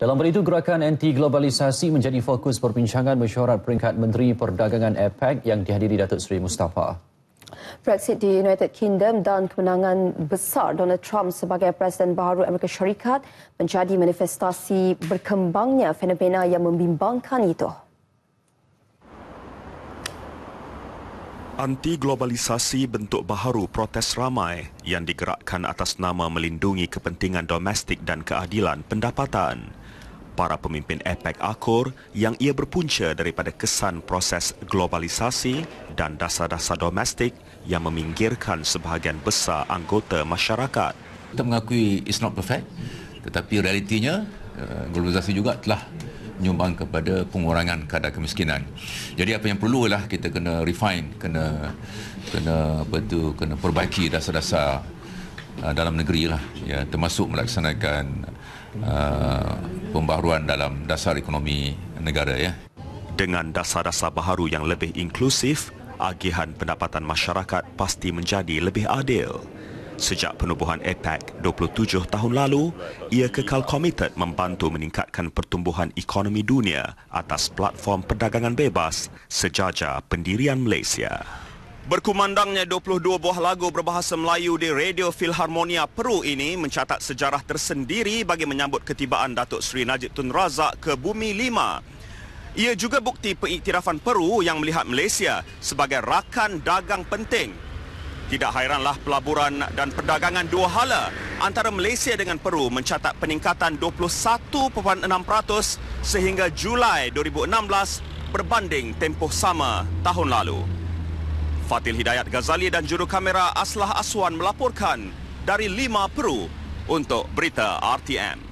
Dalam hal itu, gerakan anti-globalisasi menjadi fokus perbincangan mesyuarat peringkat Menteri Perdagangan APEC yang dihadiri Datuk Seri Mustafa. Brexit di United Kingdom dan kemenangan besar Donald Trump sebagai Presiden baru Amerika Syarikat menjadi manifestasi berkembangnya fenomena yang membimbangkan itu. Anti-globalisasi bentuk baharu protes ramai yang digerakkan atas nama melindungi kepentingan domestik dan keadilan pendapatan para pemimpin APEC akur yang ia berpunca daripada kesan proses globalisasi dan dasar-dasar domestik yang meminggirkan sebahagian besar anggota masyarakat. Kita mengakui it's not perfect, tetapi realitinya eh, globalisasi juga telah menyumbang kepada pengurangan kadar kemiskinan. Jadi apa yang perlu ialah kita kena refine, kena kena betul, kena perbaiki dasar-dasar eh, dalam negeri lah, ya, termasuk melaksanakan eh, pembaharuan dalam dasar ekonomi negara ya. Dengan dasar-dasar baharu yang lebih inklusif, agihan pendapatan masyarakat pasti menjadi lebih adil. Sejak penubuhan APEC 27 tahun lalu, ia kekal komited membantu meningkatkan pertumbuhan ekonomi dunia atas platform perdagangan bebas sejajar pendirian Malaysia. Berkumandangnya 22 buah lagu berbahasa Melayu di Radio Filharmonia Peru ini mencatat sejarah tersendiri bagi menyambut ketibaan Datuk Seri Najib Tun Razak ke Bumi Lima. Ia juga bukti pengiktirafan Peru yang melihat Malaysia sebagai rakan dagang penting. Tidak hairanlah pelaburan dan perdagangan dua hala antara Malaysia dengan Peru mencatat peningkatan 21.6% sehingga Julai 2016 berbanding tempoh sama tahun lalu. Fatil Hidayat Ghazali dan juru kamera Aslah Aswan melaporkan dari Lima Peru untuk berita RTM.